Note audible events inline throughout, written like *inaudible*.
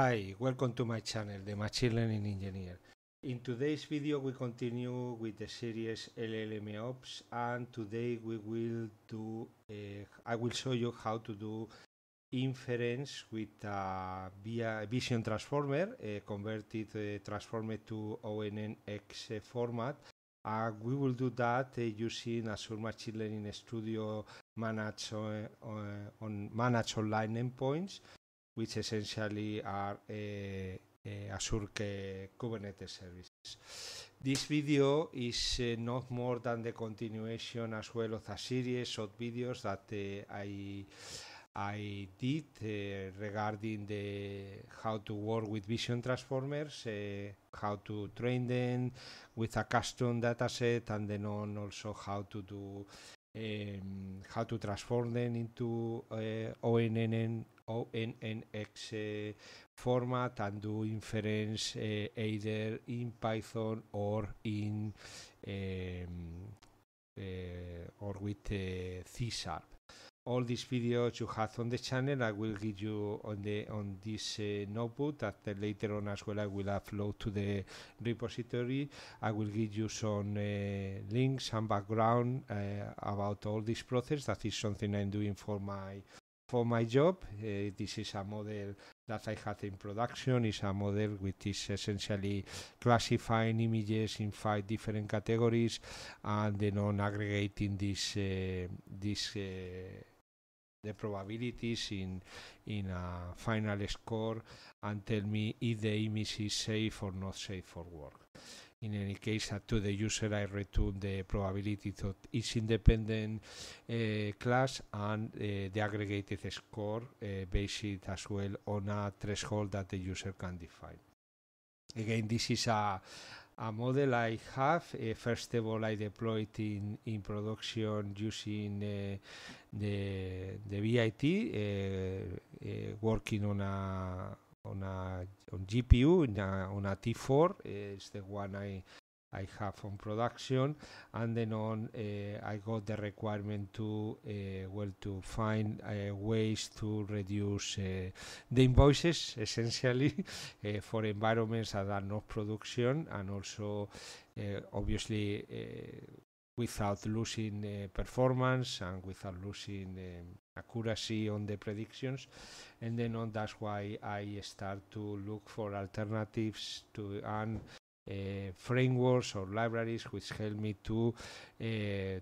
Hi, welcome to my channel, the Machine Learning Engineer. In today's video we continue with the series LLM Ops and today we will do, uh, I will show you how to do inference with uh, via vision transformer, uh, converted eh, transformer to ONNX eh, format. and we will do that using Azure Machine Learning Studio managed, on, on online endpoints which essentially are uh, uh, Azure Kubernetes services. This video is uh, eh, not more than the continuation as well of a series of videos that uh, I I did uh, regarding the how to work with vision transformers, uh, how to train them with a custom dataset, and then on also how to do um, how to transform them into uh, ONN ONNX eh, format and do inference eh, either in Python or in um, or with C sharp all these videos you have on the channel I will give you on the on this uh, notebook that later on as well I will upload to the repository I will give you some uh, links and background about all this process that is something I'm doing for my for my job. Uh, this is a model that I had in production. It's a model which is essentially classifying images in five different categories and then on aggregating this uh, this uh, the probabilities in in a final score and tell me if the image is safe or not safe for work in any case uh, to the user I return the probability to each independent uh, class and uh, the aggregated score eh, based as well on a threshold that the user can define. Again, this is a, a model I have. first of all, I deployed in, in production using the, the VIT, working on a on a on GPU in a, on a T4 eh, is the one I I have on production, and then on uh, I got the requirement to uh, well to find uh, ways to reduce the invoices essentially *laughs* for environments that are not production and also obviously without losing performance and without losing um, accuracy on the predictions and then on that's why i start to look for alternatives to and uh, frameworks or libraries which help me to uh,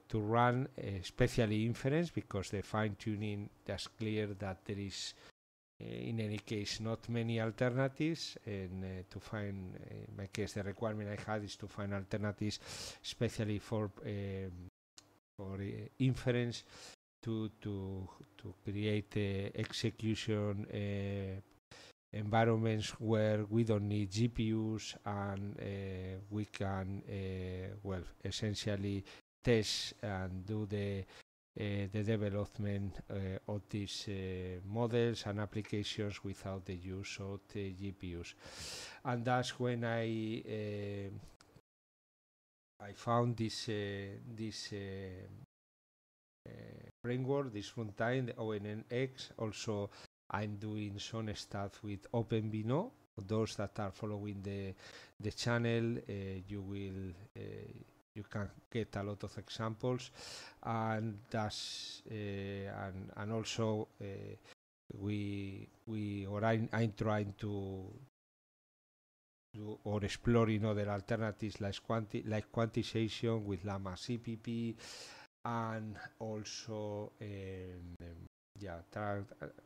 to run especially inference because the fine tuning that's clear that there is uh, in any case not many alternatives and uh, to find uh, in my case the requirement i had is to find alternatives especially for um, for uh, inference to to to create uh, execution uh, environments where we don't need GPUs and uh, we can uh, well essentially test and do the uh, the development uh, of these models and applications without the use of the GPUs, and that's when I I found this this uh, framework, this runtime, the ONNX. Also, I'm doing some stuff with OpenVino. Those that are following the the channel, uh, you will uh, you can get a lot of examples, and that's uh, and and also uh, we we or I, I'm trying to or exploring other alternatives like, quanti like quantization with Llama CPP and also um, yeah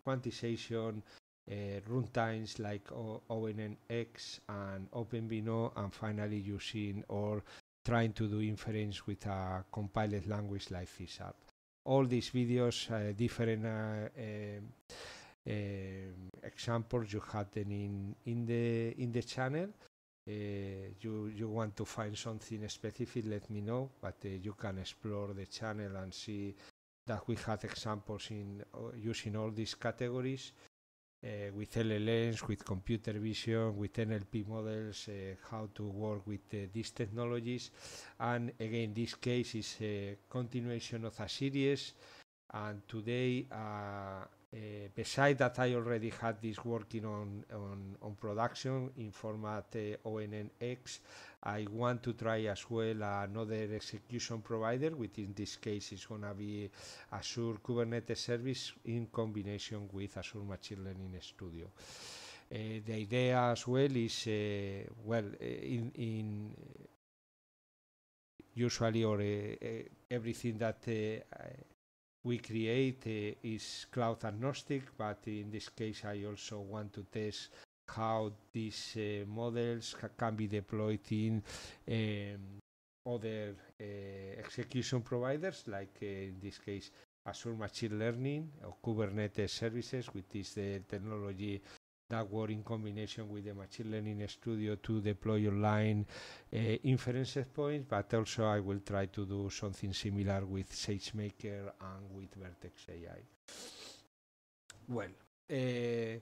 quantization uh, runtimes like ONNX and OpenVINO, and finally using or trying to do inference with a compiled language like FISAP. All these videos, uh, different uh, um, um, examples you had in, in the in the channel. Eh, you you want to find something specific, let me know. But eh, you can explore the channel and see that we had examples in uh, using all these categories. Uh, with LLMs, with computer vision, with NLP models, uh, how to work with uh, these technologies. And again, this case is a continuation of a series. And today, uh, Eh, besides that, I already had this working on, on, on production in format uh, eh, ONNX. I want to try as well another execution provider, which in this case is going to be Azure Kubernetes Service in combination with Azure Machine Learning Studio. Uh, the idea as well is, uh, well, in, in usually or everything that we create uh, is cloud agnostic, but in this case, I also want to test how these uh, models can be deployed in um, other uh, execution providers, like uh, in this case, Azure Machine Learning or Kubernetes services, which is the technology that work in combination with the machine learning studio to deploy online uh, inference points, but also I will try to do something similar with SageMaker and with Vertex AI. Well, uh,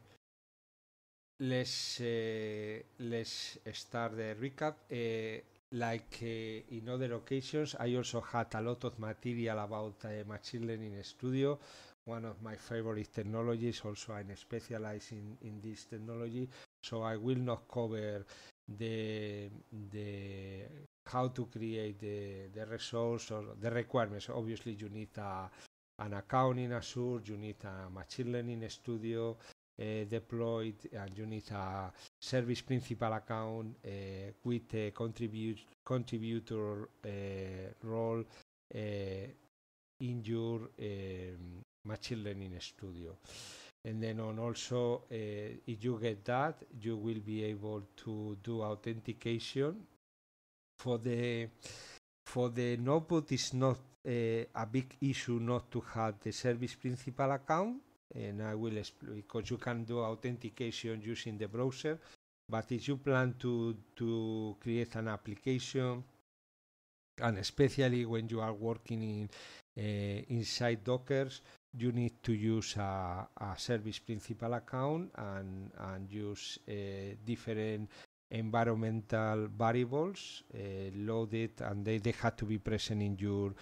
let's uh, let's start the recap. Uh, like in other occasions, I also had a lot of material about machine learning studio one of my favorite technologies. Also, I'm specialized in, in this technology, so I will not cover the the how to create the, the resource or the requirements. Obviously, you need a, an account in Azure, you need a machine learning studio uh, deployed, and you need a service principal account uh, with a contribute, contributor uh, role uh, in your um, machine learning studio and then on also uh, if you get that you will be able to do authentication for the for the notebook it's not uh, a big issue not to have the service principal account and i will explain because you can do authentication using the browser but if you plan to to create an application and especially when you are working in uh, inside dockers you need to use a, a service principal account and, and use uh, different environmental variables uh, eh, loaded and they, they had to be present in your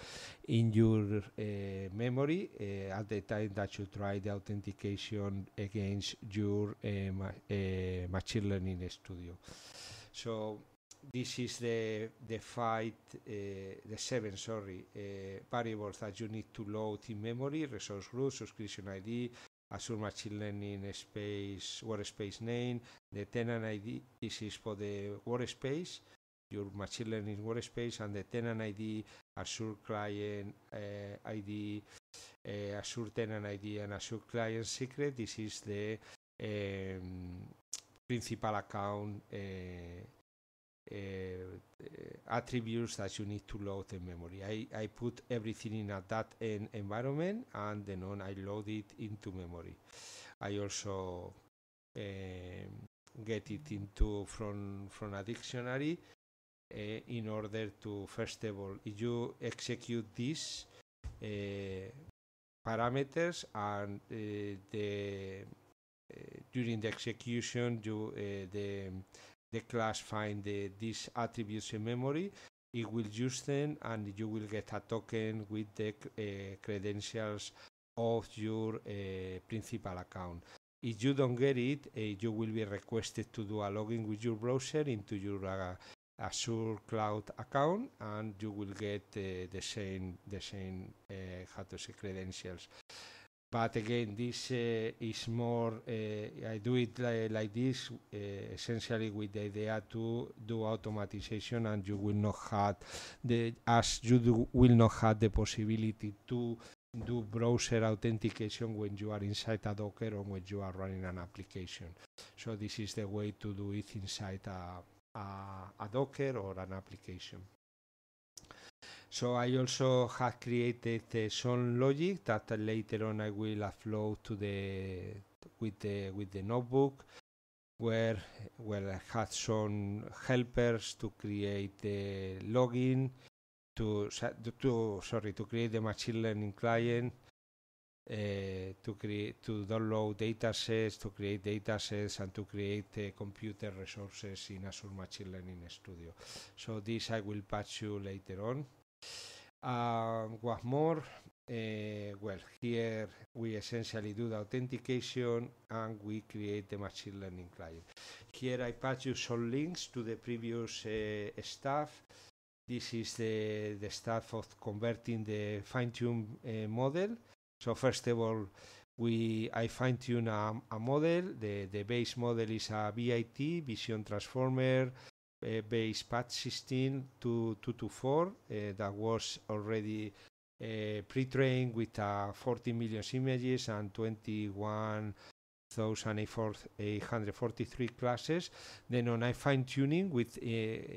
in your uh, memory uh, at the time that you try the authentication against your ma machine learning studio so this is the the fight uh, the seven sorry uh, variables that you need to load in memory resource group subscription id Azure Machine Learning space workspace name the tenant id this is for the workspace your machine learning workspace and the tenant id Azure client uh, eh, id Azure tenant id and Azure client secret this is the um, principal account Eh, attributes that you need to load in memory. I, I put everything in a that end environment and then on I load it into memory. I also eh, get it into from from a dictionary uh, in order to first of all you execute these uh, parameters and uh, the during the execution you the the class find the, these attributes in memory, it will use them and you will get a token with the uh, credentials of your uh, principal account. If you don't get it, uh, you will be requested to do a login with your browser into your uh, Azure Cloud account, and you will get uh, the same the same how to say credentials but again this uh, is more uh, i do it li like this uh, essentially with the idea to do automatization and you will not have the as you do, will not have the possibility to do browser authentication when you are inside a docker or when you are running an application so this is the way to do it inside a, a, a docker or an application so I also have created some logic that later on I will upload to the with the with the notebook where where I had some helpers to create the login to to sorry to create the machine learning client uh, to create to download datasets to create datasets and to create uh, computer resources in Azure Machine Learning Studio. So this I will patch you later on. Uh, ah, what's more, uh, well, here we essentially do the authentication and we create the machine learning client. Here I pass you some links to the previous uh, eh, stuff. This is the, the stuff of converting the fine-tune uh, model. So first of all, we I fine-tune a, a model. The, the base model is a VIT, Vision Transformer, uh, base patch 16 to 224 uh, that was already uh, pre-trained with uh, 40 million images and 21,843 classes. Then on I fine tuning with uh, uh,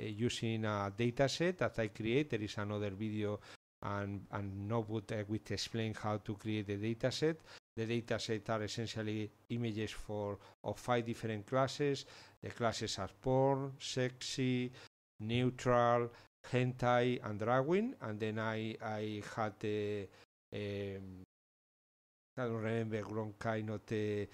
using a dataset that I create. There is another video and and Notebook uh, which explain how to create the dataset. The data set are essentially images for of five different classes. The classes are porn, sexy, neutral, hentai, and drawing. And then I I had I a um, I don't remember wrong kind of the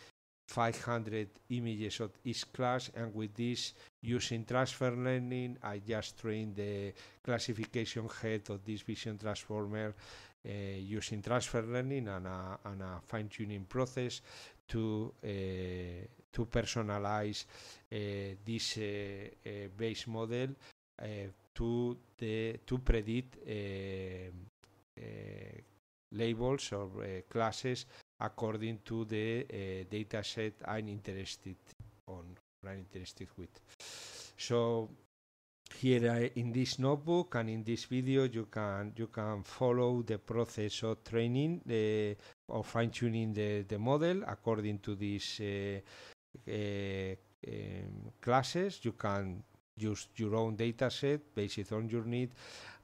500 images of each class and with this using transfer learning I just trained the classification head of this vision transformer uh, using transfer learning and a, and a fine-tuning process to eh, to personalize eh, this base model to the to predict labels or classes according to the uh, data set I'm interested on or I'm interested with. So here in this notebook and in this video you can you can follow the process of training the or fine tuning the, the model according to these uh, uh, um, classes you can use your own dataset based on your need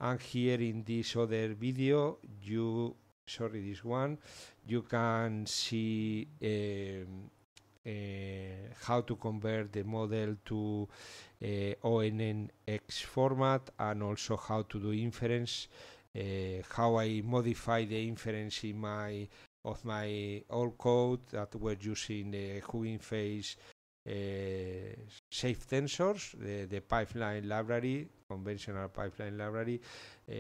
and here in this other video you sorry this one you can see um, Eh, how to convert the model to eh, ONNX format and also how to do inference, eh, how I modify the inference in my of my old code that were using the Hugging Face uh, safe tensors, the, the, pipeline library, conventional pipeline library, uh,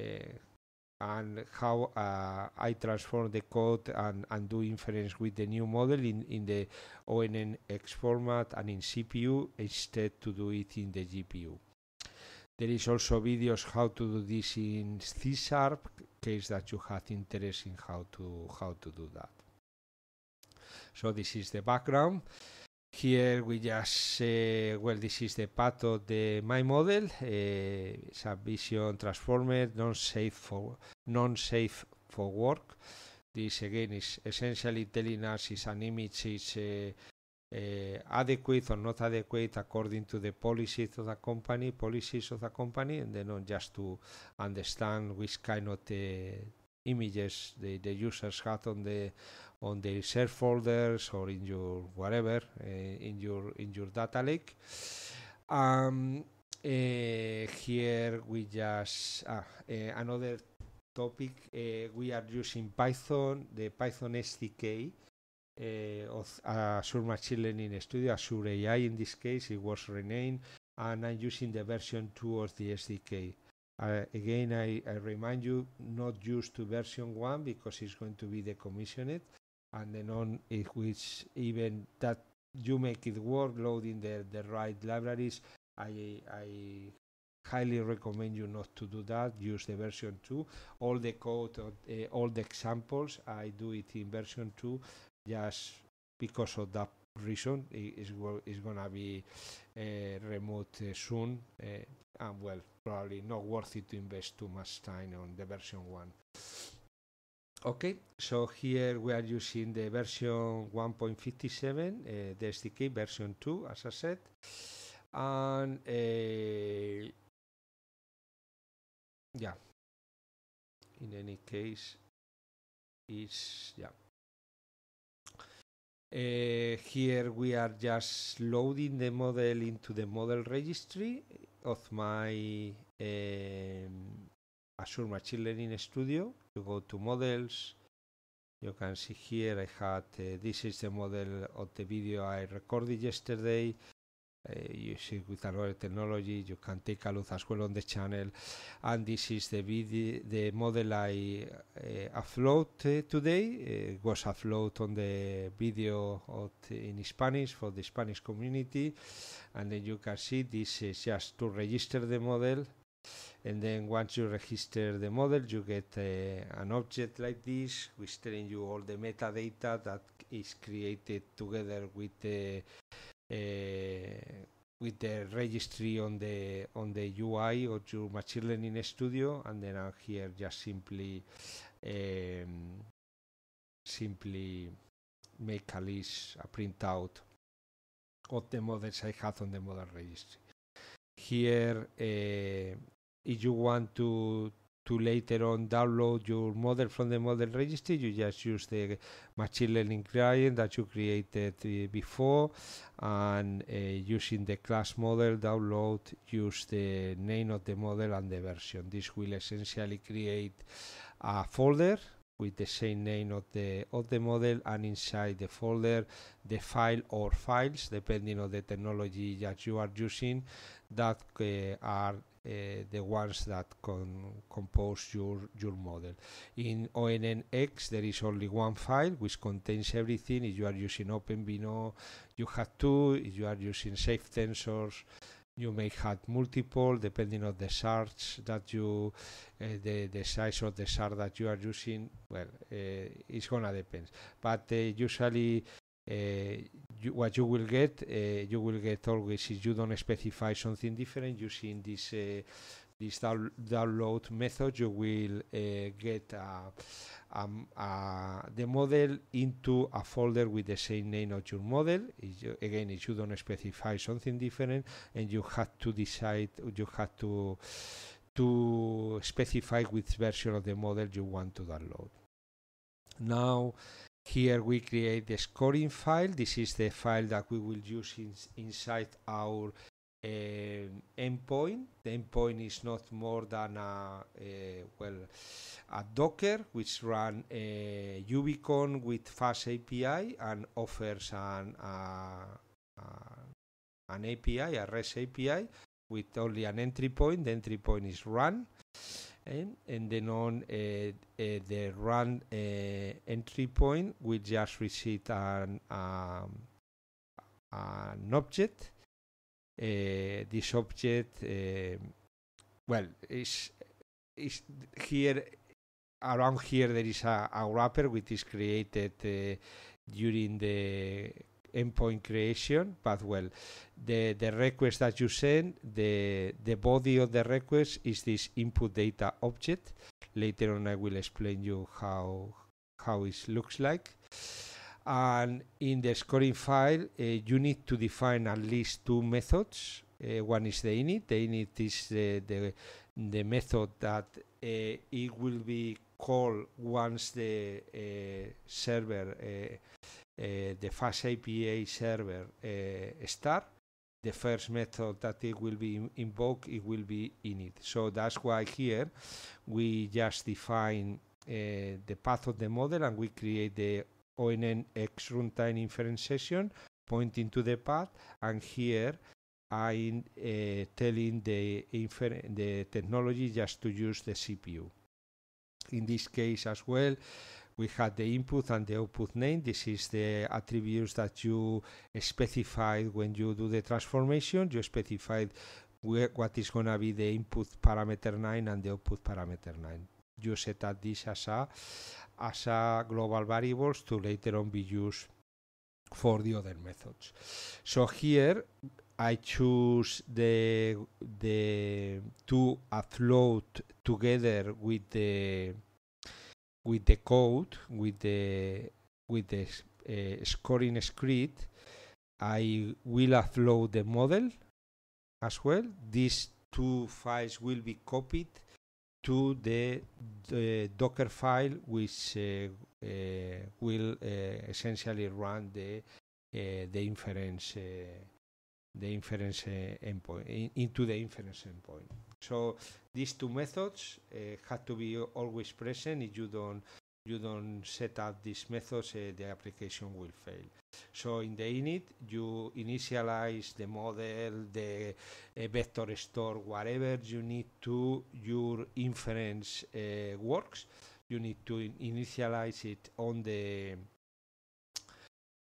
and how uh, I transform the code and, and do inference with the new model in, in the ONNX format and in CPU instead to do it in the GPU. There is also videos how to do this in C Sharp case that you have interest in how to how to do that. So this is the background. Here we just, uh, well, this is the path of the my model. Uh, it's a vision transformer, non-safe for non-safe for work. This again is essentially telling us if an image is uh, uh, adequate or not adequate according to the policies of the company, policies of the company, and then on just to understand which kind of uh, images the, the users had on the on the shared folders or in your whatever eh, in your in your data lake. Um, eh, here we just ah, eh, another topic. we are using Python, the Python SDK of uh, Azure Machine Learning Studio, Azure AI in this case, it was renamed, and I'm using the version 2 of the SDK. Uh, again, I, I, remind you not use to version 1 because it's going to be decommissioned, and then on it which even that you make it work loading the, the right libraries I, I highly recommend you not to do that use the version 2 all the code uh, all the examples I do it in version 2 just because of that reason it is gonna be uh, removed uh, soon uh, and well probably not worth it to invest too much time on the version 1 Okay, so here we are using the version 1.57, uh, the SDK version 2, as I said, and uh, yeah. In any case, is yeah. Uh, here we are just loading the model into the model registry of my um, Azure Machine Learning Studio you go to models you can see here I had uh, this is the model of the video I recorded yesterday uh, you see with another technology you can take a look as well on the channel and this is the video the model I uh, upload uh, today it uh, was afloat on the video of in Spanish for the Spanish community and then you can see this is just to register the model and then once you register the model you get uh, an object like this which telling you all the metadata that is created together with the uh, uh, with the registry on the on the UI or your machine learning studio and then i here just simply um, simply make a list a printout of the models I have on the model registry here uh, if you want to to later on download your model from the model registry you just use the machine learning client that you created uh, before and uh, using the class model download use the name of the model and the version this will essentially create a folder with the same name of the of the model and inside the folder the file or files depending on the technology that you are using that uh, are uh, the ones that con- compose your your model. In ONNX there is only one file which contains everything. If you are using OpenVINO, you have two. If you are using tensors you may have multiple depending on the search that you uh, the, the size of the search that you are using well uh, it's gonna depend but uh, usually you, what you will get you will get always if you don't specify something different using this this download method, you will uh, get uh, um, uh, the model into a folder with the same name of your model. If you, again, if you don't specify something different, and you have to decide, you have to to specify which version of the model you want to download. Now, here we create the scoring file. This is the file that we will use in, inside our Eh, endpoint. The endpoint is not more than a, eh, well a Docker which run a eh, Ubicon with fast API and offers an a, a, an API, a REST API with only an entry point. The entry point is run. And, and then on uh, uh, the run uh, entry point, we just receive an, um, an object uh, this object uh, well is is here around here there is a, a wrapper which is created uh, during the endpoint creation but well the the request that you send the the body of the request is this input data object later on i will explain you how how it looks like and in the scoring file, uh, you need to define at least two methods. Uh, one is the init. The init is the, the, the method that uh, it will be called once the uh, server, uh, the fast API server uh, start the first method that it will be invoked, it will be init. So that's why here we just define uh, the path of the model and we create the ONN X runtime inference session pointing to the path and here I'm uh, telling the, the technology just to use the CPU. In this case as well, we had the input and the output name. This is the attributes that you specify when you do the transformation. You specify what is going to be the input parameter 9 and the output parameter 9. You set up this as a, as a global variables to later on be used for the other methods. So here I choose the the two upload together with the with the code with the with the uh, scoring script. I will upload the model as well. These two files will be copied to the, the Docker file, which uh, uh, will uh, essentially run the the inference the inference endpoint in, into the inference endpoint. So these two methods have to be always present. If you don't you don't set up these methods, uh, the application will fail. So in the init, you initialize the model, the uh, vector store, whatever you need to your inference uh, works. You need to in initialize it on the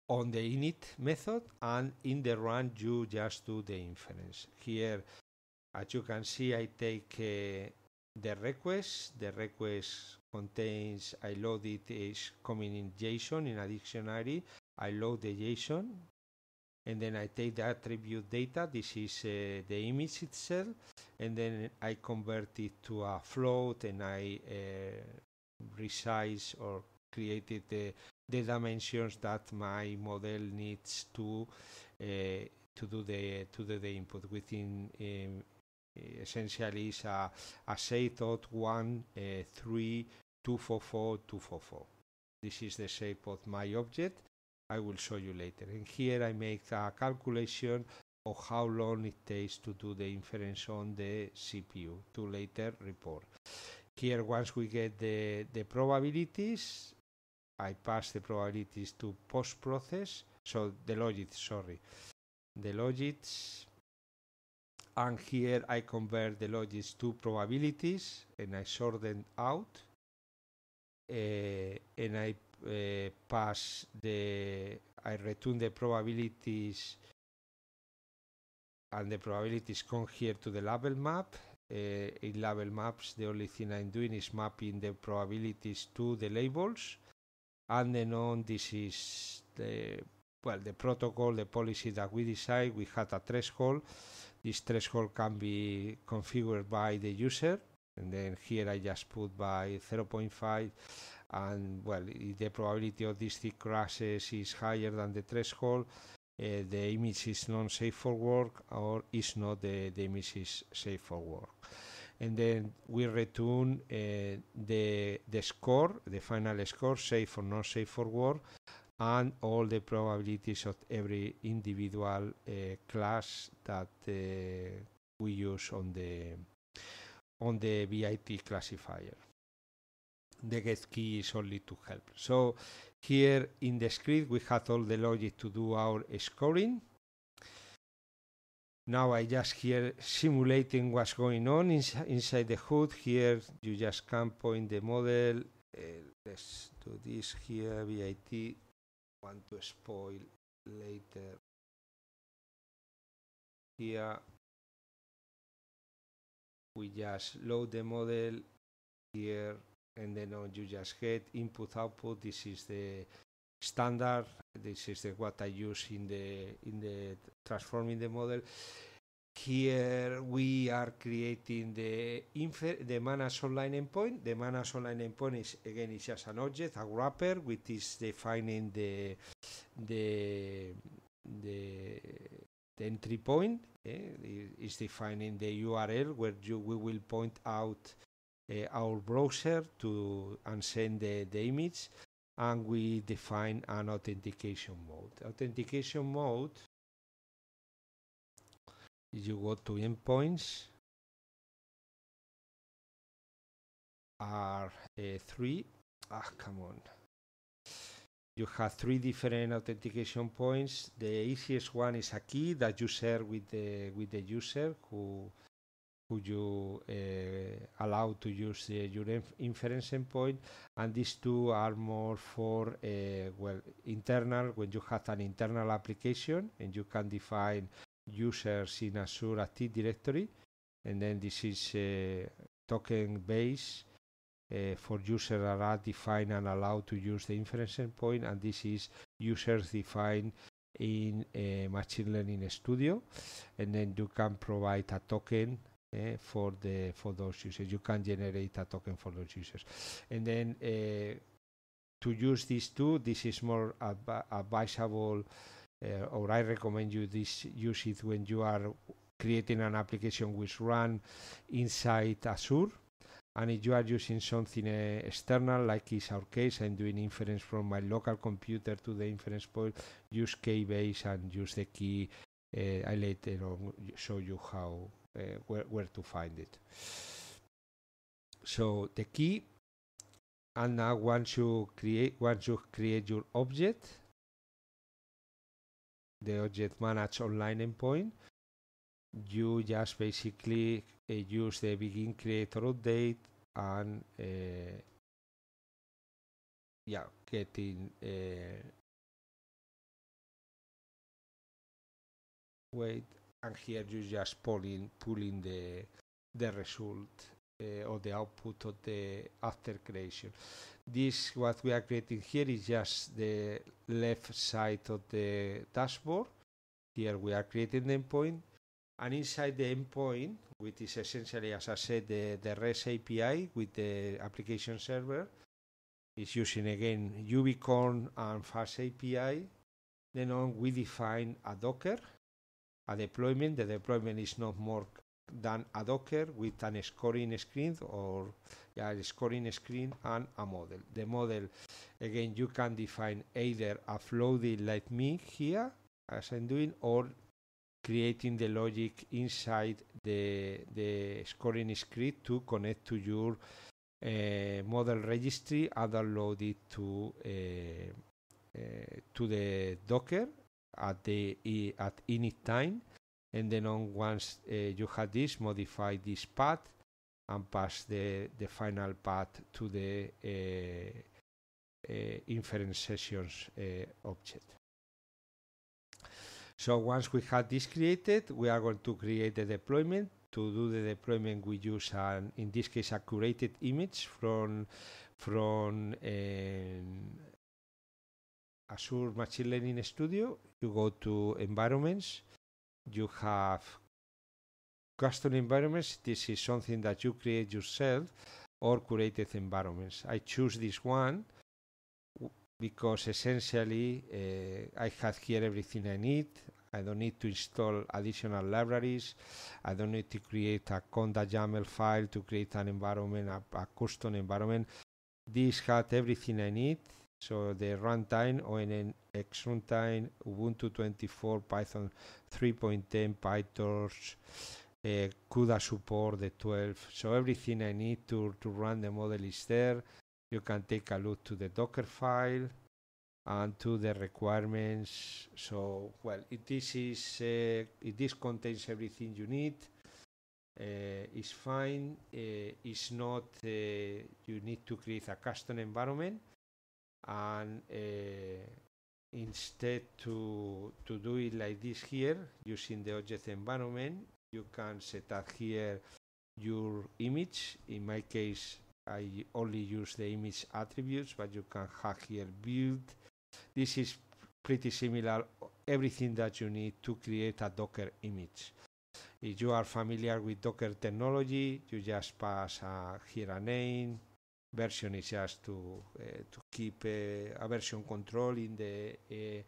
on the init method, and in the run you just do the inference. Here, as you can see, I take the request. The request contains I it as coming in JSON in a dictionary. I load the JSON and then I take the attribute data. This is uh, the image itself, and then I convert it to a float and I uh, resize or created the, uh, the dimensions that my model needs to uh, to do the to do the input within. Um, essentially is a, a set of one uh, three 244, 244. This is the shape of my object. I will show you later. And here I make a calculation of how long it takes to do the inference on the CPU to later report. Here, once we get the, the probabilities, I pass the probabilities to post-process, so the logic, sorry, the logits. and here I convert the logits to probabilities, and I sort them out, uh, and I uh, pass the I return the probabilities and the probabilities come here to the label map. Uh, in label maps, the only thing I'm doing is mapping the probabilities to the labels, and then on this is the well the protocol, the policy that we decide. We had a threshold. This threshold can be configured by the user and then here I just put by 0.5 and well, the probability of these thick crashes is higher than the threshold, uh, the image is not safe for work or is not the, the image is safe for work. And then we return uh, the, the score, the final score, safe or not safe for work, and all the probabilities of every individual uh, class that uh, we use on the on the VIT classifier. The get key is only to help. So here in the script, we have all the logic to do our scoring. Now I just here simulating what's going on ins inside the hood. Here you just can point the model. Uh, let's do this here, VIT. Want to spoil later. Here we just load the model here and then on you just get input output this is the standard this is the, what i use in the in the transforming the model here we are creating the infer the Manas online endpoint the Manas online endpoint is again is just an object a wrapper which is defining the the the, the entry point Eh, is defining the URL where you, we will point out eh, our browser to and send the, the image and we define an authentication mode. Authentication mode, you go to endpoints, are uh, three, ah come on, you have three different authentication points. The easiest one is a key that you share with the with the user who who you uh, allow to use your inf inference endpoint, and these two are more for uh, well internal when you have an internal application and you can define users in Azure Active Directory, and then this is uh, token based uh, for users are defined and allowed to use the inference endpoint and this is users defined in uh, machine learning studio and then you can provide a token uh, for the for those users you can generate a token for those users and then uh, to use these two this is more adv advisable uh, or i recommend you this use it when you are creating an application which run inside azure and if you are using something uh, external like is our case I'm doing inference from my local computer to the inference point use keybase and use the key uh, I later on show you how uh, where, where to find it so the key and now once you create once you create your object the object manage online endpoint you just basically Eh, use the begin creator update and eh, yeah getting eh, wait and here you just pulling pulling the the result uh, or the output of the after creation. This what we are creating here is just the left side of the dashboard. Here we are creating the endpoint and inside the endpoint, which is essentially, as I said, the, the REST API with the application server, is using again Ubicorn and Fast API. Then on, we define a Docker, a deployment. The deployment is not more than a Docker with an scoring screen or yeah, a scoring screen and a model. The model, again, you can define either a floating like me here, as I'm doing, or creating the logic inside the, the scoring script to connect to your uh, model registry and download it to uh, uh, to the Docker at the at init time, and then on once uh, you have this, modify this path and pass the the final path to the uh, inference sessions object. So once we have this created, we are going to create the deployment. To do the deployment, we use an, in this case, a curated image from from um, Azure Machine Learning Studio. You go to environments. You have custom environments. This is something that you create yourself or curated environments. I choose this one because essentially uh, I have here everything I need. I don't need to install additional libraries. I don't need to create a conda YAML file to create an environment, a, a custom environment. This had everything I need. So the runtime, ONN X runtime, Ubuntu 24, Python 3.10, PyTorch, uh, CUDA support, the 12. So everything I need to, to run the model is there you can take a look to the Docker file and to the requirements. So, well, it, this is uh, it, this contains everything you need. Uh, it's fine. Uh, it's not. Uh, you need to create a custom environment, and uh, instead to to do it like this here using the object environment, you can set up here your image. In my case, I only use the image attributes, but you can have here build. This is pretty similar, everything that you need to create a Docker image. If you are familiar with Docker technology, you just pass uh, here a name. Version is just to uh, to keep uh, a version control in the uh,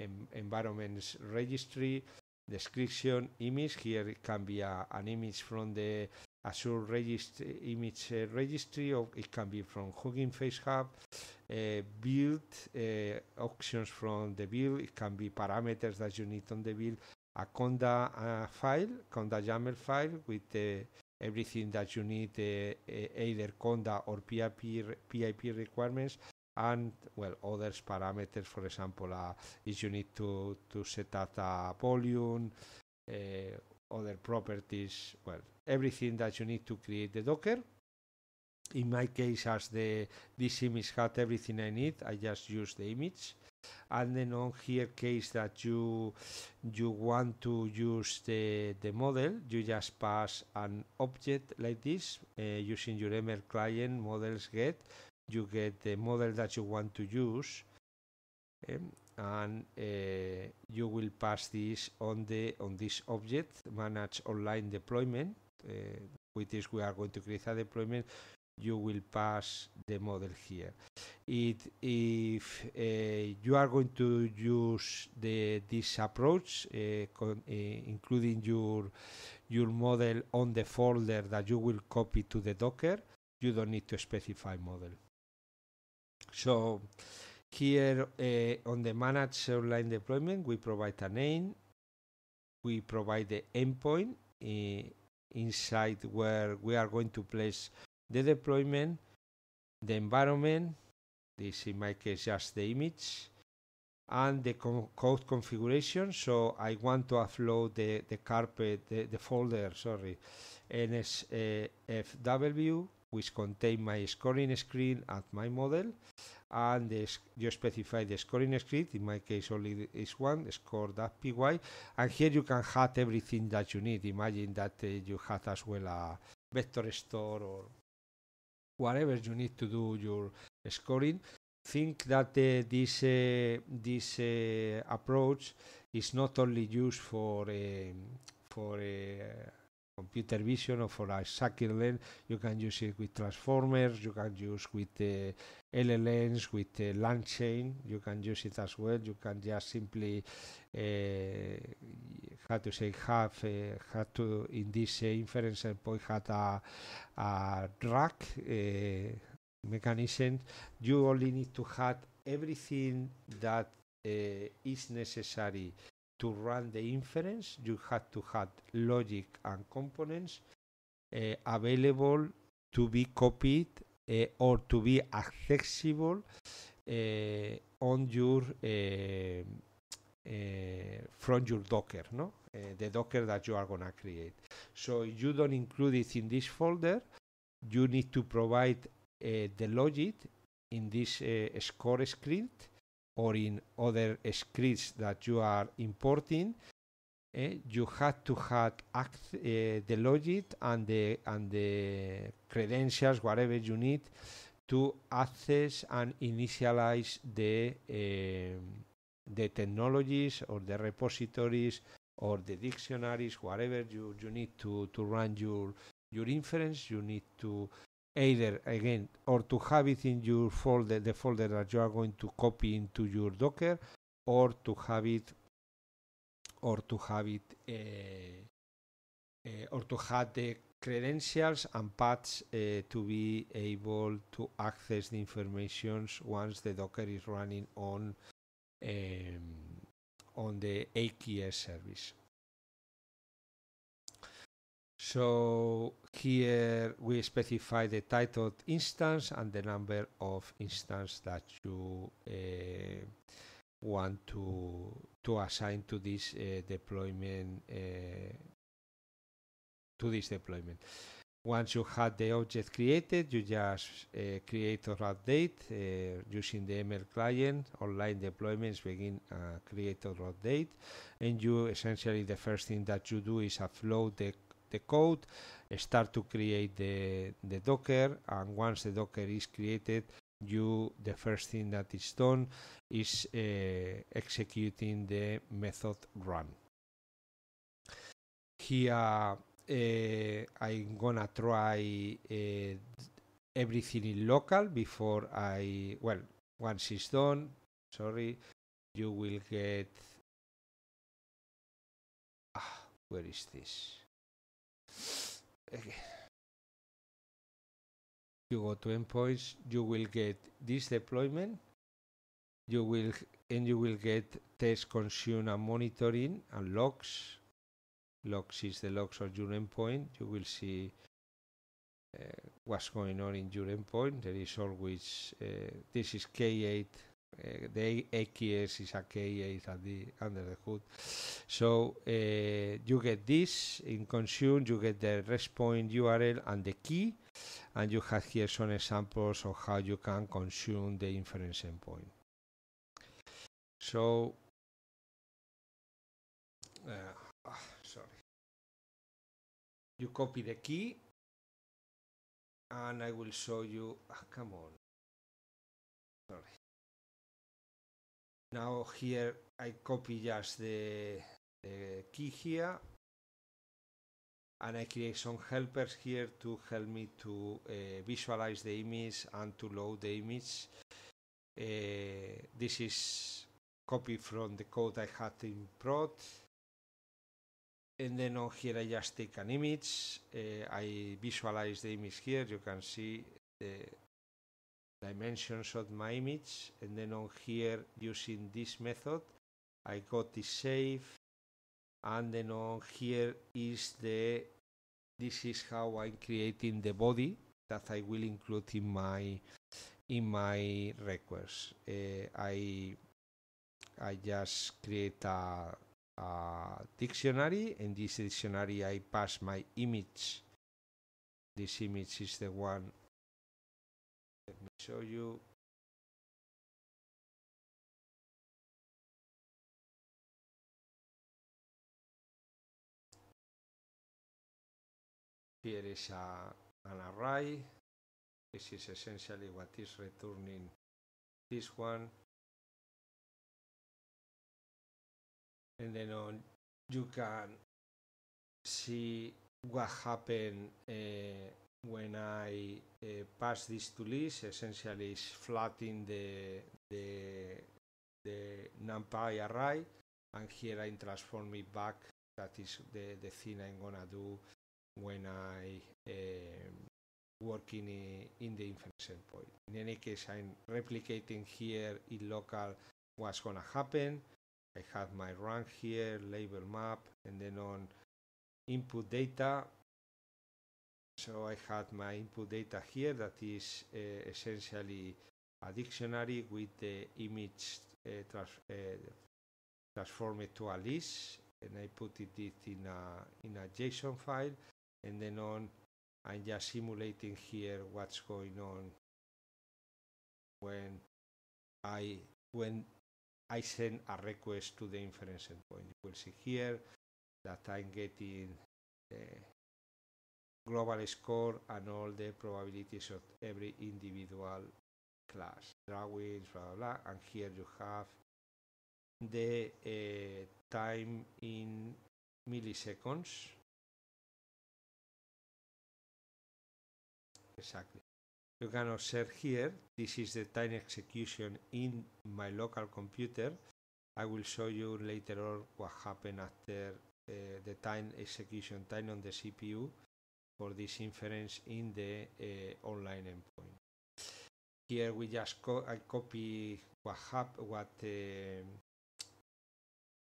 em environments registry. Description image here it can be a, uh, an image from the Azure regist image uh, registry, or it can be from Hugging Face Hub, uh, build uh, options from the build, it can be parameters that you need on the build, a Conda eh, file, Conda YAML file with everything that you need, either Conda or PIP, PIP requirements, and well others parameters for example uh, if you need to to set up a volume uh, other properties, well, everything that you need to create the Docker. In my case, as the this image had everything I need, I just use the image. And then on here case that you you want to use the, the model, you just pass an object like this uh, using your ML client models get. You get the model that you want to use. Um, and uh, you will pass this on the on this object manage online deployment with uh, this we are going to create a deployment you will pass the model here. It, if uh, you are going to use the, this approach, uh, con, uh, including your, your model on the folder that you will copy to the Docker, you don't need to specify model. So here uh, on the managed line deployment, we provide a name, we provide the endpoint uh, inside where we are going to place the deployment, the environment, this in my case just the image, and the code configuration. So I want to upload the, the carpet, the, the folder, sorry, NSFW, which contain my scoring screen and my model and the, you specify the scoring script in my case only is one score.py and here you can have everything that you need imagine that uh, you have as well a vector store or whatever you need to do your scoring think that uh, this uh, this uh, approach is not only used for um, for uh, computer vision or for a second lens, you can use it with transformers, you can use with uh, LLMs, with uh, LAN chain, you can use it as well. You can just simply, uh, how to say, have, uh, have to, in this uh, inference endpoint, have a, a rack uh, mechanism. You only need to have everything that uh, is necessary to run the inference, you have to have logic and components uh, available to be copied uh, or to be accessible uh, on your from your Docker, no, the Docker that you are gonna create. So if you don't include it in this folder, you need to provide the logic in this score script or in other scripts that you are importing, eh, you have to have act, eh, the logic and the and the credentials, whatever you need, to access and initialize the eh, the technologies or the repositories or the dictionaries, whatever you, you need to, to run your your inference, you need to either again or to have it in your folder the folder that you are going to copy into your docker or to have it or to have it uh, uh, or to have the credentials and paths uh, to be able to access the information once the docker is running on um, on the AKS service so here we specify the titled instance and the number of instance that you uh, want to to assign to this uh, deployment uh, to this deployment. Once you have the object created, you just uh, create or update uh, using the ML client, online deployments begin uh, create or update, and you essentially the first thing that you do is upload the the code, start to create the, the Docker, and once the Docker is created, you the first thing that is done is uh, executing the method run. Here uh, I'm gonna try uh, everything in local before I well once it's done. Sorry, you will get. Ah, where is this? you go to endpoints, you will get this deployment, you will and you will get test, consume, and monitoring and logs. Logs is the logs of your endpoint. You will see uh, what's going on in your endpoint. There is always uh, this is K8 the AQS is a KA is a D under the hood. So eh, you get this in consume, you get the rest point URL and the key, and you have here some examples of how you can consume the inference endpoint. So uh, sorry. You copy the key and I will show you. Ah, come on. Sorry now here I copy just the, the key here and I create some helpers here to help me to uh, visualize the image and to load the image. Uh, this is copy from the code I had in prod. And then on here I just take an image, uh, I visualize the image here, you can see the, dimensions of my image and then on here using this method I got the save and then on here is the this is how I'm creating the body that I will include in my in my request uh, I I just create a, a dictionary and this dictionary I pass my image this image is the one Let me show you. Here is a, an array. This is essentially what is returning this one. And then on, you can see what happened eh, when I uh, pass this to list, essentially is flattening the, the, the NumPy array, and here I transform it back. That is the, the thing I'm gonna do when I um, working in, in the inference endpoint. In any case, I'm replicating here in local what's gonna happen. I have my rank here, label map, and then on input data, so I had my input data here that is uh, essentially a dictionary with the image uh, trans uh, transformed to a list and I put it in a, in a JSON file and then on I'm just simulating here what's going on when I when I send a request to the inference endpoint. You will see here that I'm getting global score and all the probabilities of every individual class, drawings, blah, blah, blah. And here you have the uh, time in milliseconds. Exactly. You can observe here, this is the time execution in my local computer. I will show you later on what happened after uh, the time execution time on the CPU for this inference in the uh, online endpoint. Here we just co I copy what hap what uh,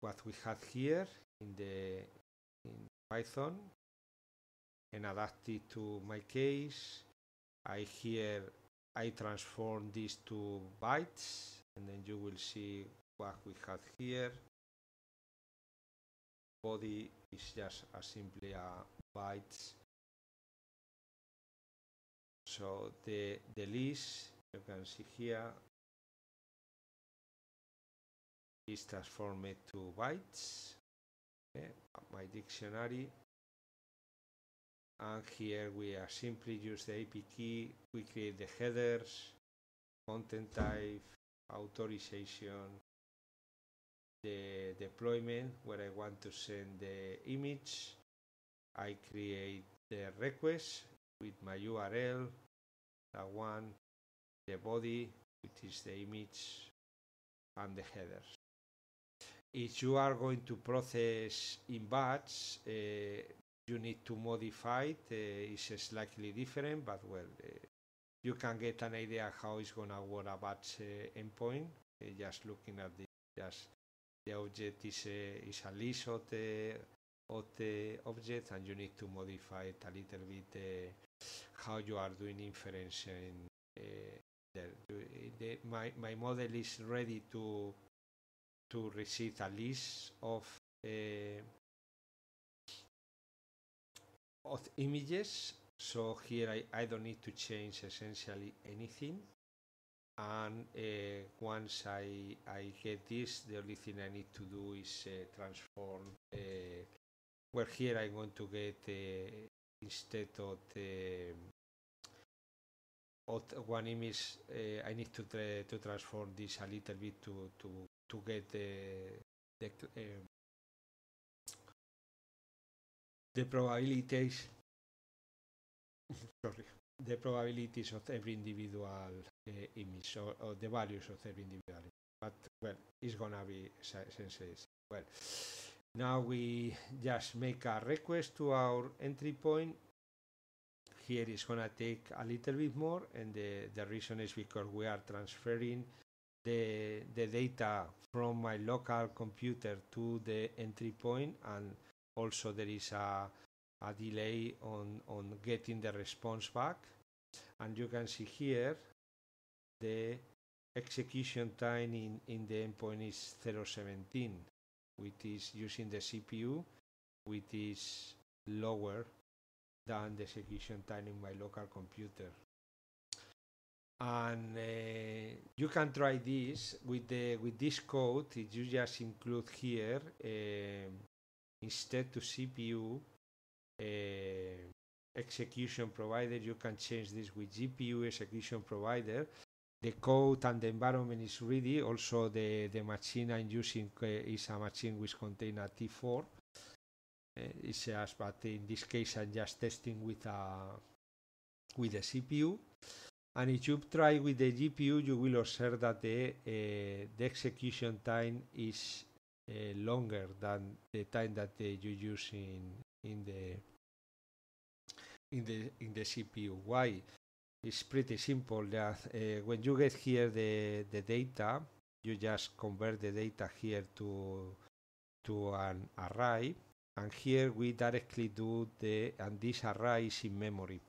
what we had here in the in Python and adapt it to my case. I here I transform these to bytes and then you will see what we had here. Body is just a simply a bytes so the, the list, you can see here, is transformed to bytes okay, by dictionary. And here we are simply use the AP key, we create the headers, content type, authorization, the deployment where I want to send the image. I create the request with my URL, the one, the body, which is the image, and the headers. If you are going to process in batch, uh, you need to modify it. Uh, it's slightly different, but well, uh, you can get an idea how it's gonna work a batch uh, endpoint. Uh, just looking at the just the object is a, uh, is a list of the of the objects and you need to modify it a little bit uh, how you are doing inference in uh, the, my, my model is ready to to receive a list of uh, of images so here I, I don't need to change essentially anything and uh, once I, I get this the only thing I need to do is uh, transform uh, well here I'm going to get uh, instead of the one image uh, I need to tra to transform this a little bit to to to get the the um, the probabilities *laughs* sorry the probabilities of every individual uh, image or, or, the values of every individual but well it's gonna be senseless well now we just make a request to our entry point. Here it's gonna take a little bit more and the, the reason is because we are transferring the, the data from my local computer to the entry point and also there is a, a delay on, on getting the response back. And you can see here the execution time in, in the endpoint is 017 which is using the CPU, which is lower than the execution time in my local computer. And uh, you can try this with the with this code. If you just include here uh, instead to CPU uh, execution provider, you can change this with GPU execution provider, the code and the environment is ready. Also, the, the machine I'm using uh, is a machine which contains a T4. Uh, eh, it's just, but in this case, I'm just testing with a with the CPU. And if you try with the GPU, you will observe that the uh, the execution time is longer than the time that you use in in the in the in the CPU. Why? It's pretty simple that uh, eh, when you get here the, the data, you just convert the data here to, to an array and here we directly do the and this array is in memory.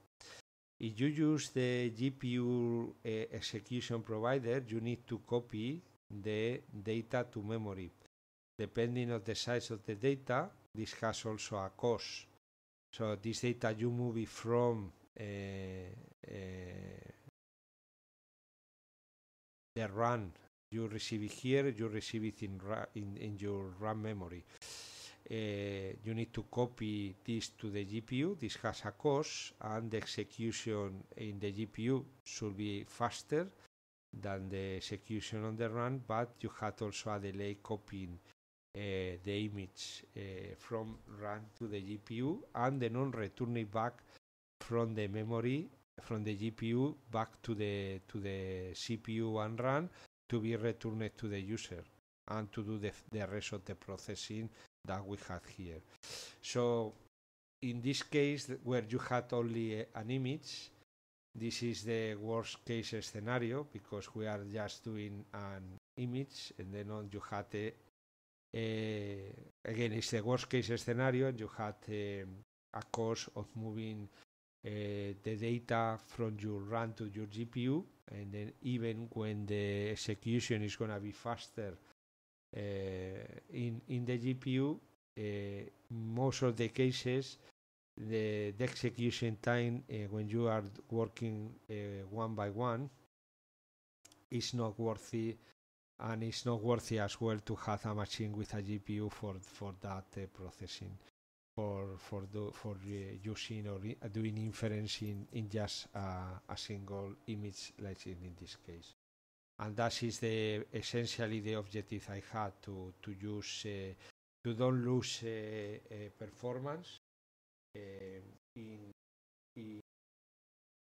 If you use the GPU uh, eh, execution provider, you need to copy the data to memory. Depending on the size of the data, this has also a cost. So this data you move it from uh, eh, the run you receive it here, you receive it in, in, in your RAM memory. Uh, you need to copy this to the GPU. This has a cost, and the execution in the GPU should be faster than the execution on the RAM, but you had also a delay copying uh, the image uh, from RAM to the GPU and the non-returning back from the memory from the GPU back to the to the CPU and run to be returned to the user and to do the, the rest of the processing that we had here. So in this case where you had only an image, this is the worst case scenario because we are just doing an image and then on you had a, a again it's the worst case scenario and you had a, um, a cost of moving Eh, the data from your RAM to your GPU, and then even when the execution is gonna be faster eh, in in the GPU, eh, most of the cases the, the execution time when you are working one by one is not worthy and it's not worthy as well to have a machine with a GPU for for that uh, processing for for do, for uh, using or doing inference in, in just a single image like in this case and that is the essentially the objective I had to to use uh, to don't lose uh, uh, performance uh, in, in,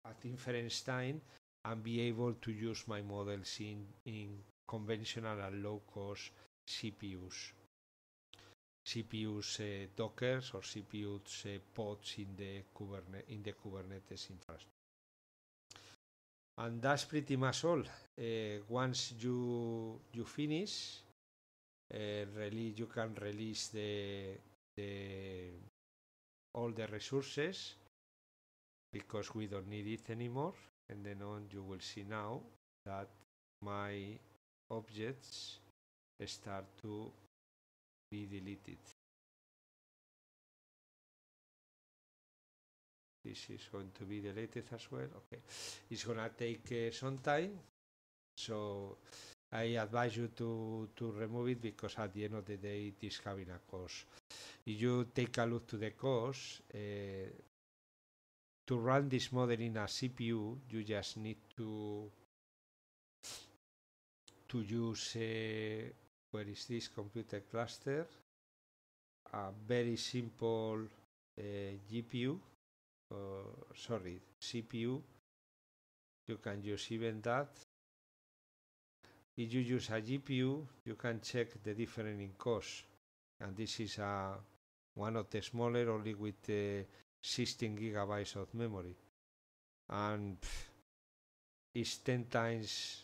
at inference time and be able to use my models in in conventional and low cost CPUs. CPUs eh, Dockers o CPUs eh, pods in the Kubernetes in the Kubernetes infrastructure. And that's pretty much all. Uh, once you you finish, eh, release you can release the the all the resources because we don't need it anymore. And then on, you will see now that my objects start to be deleted this is going to be deleted as well okay it's gonna take uh, some time so I advise you to to remove it because at the end of the day it is having a cost if you take a look to the cost uh, to run this model in a CPU you just need to to use uh, where is this computer cluster a very simple uh, eh, GPU sorry CPU you can use even that if you use a GPU you can check the difference in cost and this is a uh, one of the smaller only with uh, 16 gigabytes of memory and pff, it's 10 times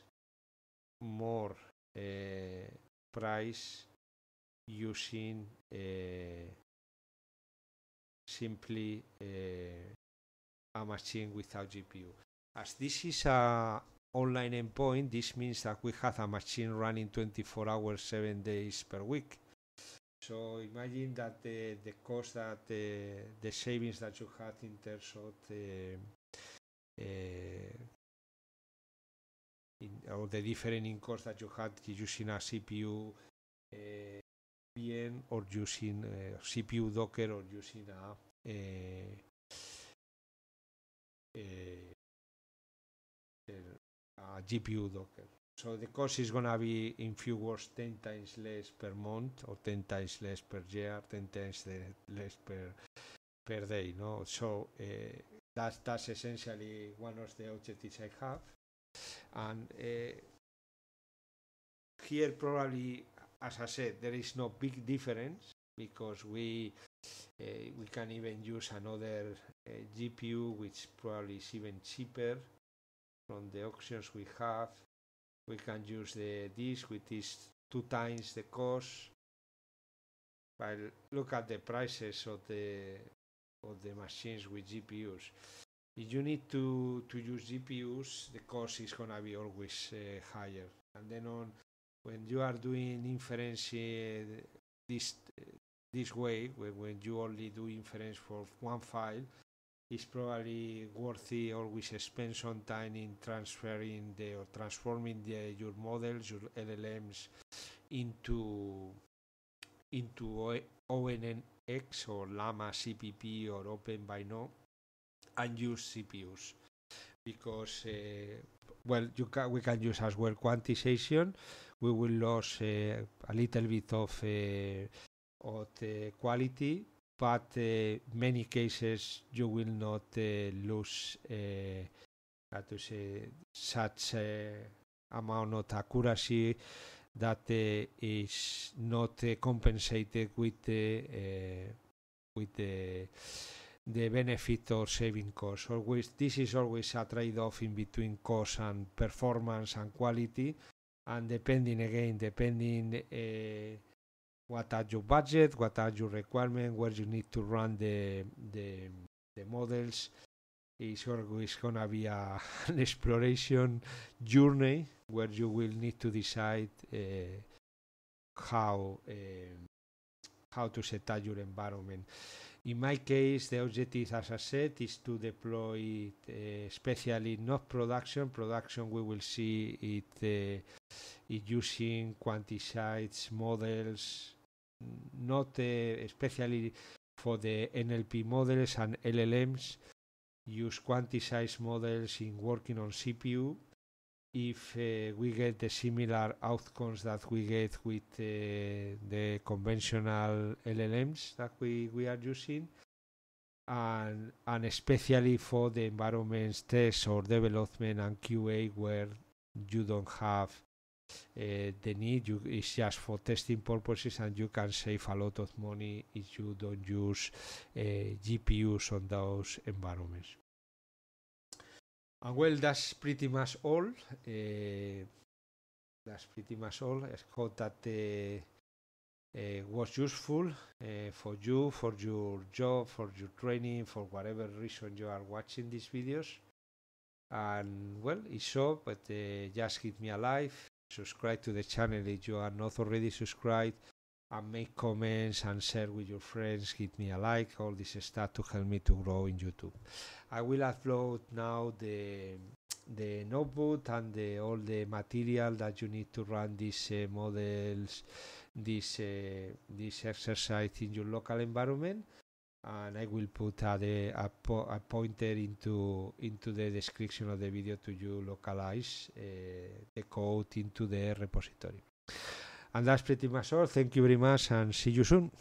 more uh, price using uh, simply uh, a machine without GPU. As this is a online endpoint, this means that we have a machine running 24 hours, 7 days per week. So imagine that the, the cost that the, uh, the savings that you had in terms of the, uh, in, the different incomes that you had using a CPU uh, eh, VM or using uh, eh, CPU Docker or using a, eh, a GPU Docker. So the cost is going to be, in few words, 10 times less per month or 10 times less per year, 10 times less per per day. No, so uh, that's that's essentially one of the objectives I have. And eh, here, probably, as I said, there is no big difference because we eh, we can even use another eh, GPU, which probably is even cheaper from the options we have. We can use the disk, which is two times the cost. But look at the prices of the of the machines with GPUs. If you need to, to use GPUs, the cost is going to be always uh, higher. And then on when you are doing inference uh, this this way, when, when you only do inference for one file, it's probably worthy always spend some time in transferring the or transforming the, your models, your LLMs into into ONNX or Llama CPP or OpenBINO unused CPUs because uh, well you can we can use as well quantization we will lose uh, a little bit of uh, of quality but uh, many cases you will not uh, lose uh, how to say such amount of accuracy that is not compensated with the with the the benefit or saving cost. Always, this is always a trade-off in between cost and performance and quality, and depending again, depending uh, what are your budget, what are your requirements, where you need to run the the, the models. It's always gonna be a, *laughs* an exploration journey where you will need to decide uh, how uh, how to set up your environment. In my case, the objective, as I said, is to deploy it, uh, eh, especially not production. Production, we will see it, uh, it using quantized models, not uh, eh, especially for the NLP models and LLMs. Use quantized models in working on CPU if uh, we get the similar outcomes that we get with uh, the conventional LLMs that we, we are using, and, and especially for the environments test or development and QA where you don't have uh, the need, you, it's just for testing purposes and you can save a lot of money if you don't use uh, GPUs on those environments. And well, that's pretty much all. Uh, that's pretty much all. I hope that uh, uh, was useful for you, for your job, for your training, for whatever reason you are watching these videos. And well, it's so, but just hit me a like, subscribe to the channel if you are not already subscribed, and make comments and share with your friends, hit me a like, all this stuff to help me to grow in YouTube. I will upload now the the notebook and the, all the material that you need to run these uh, models, this uh, this exercise in your local environment. And I will put a, a, po a, pointer into into the description of the video to you localize uh, the code into the repository. And that's pretty much all. Thank you very much and see you soon.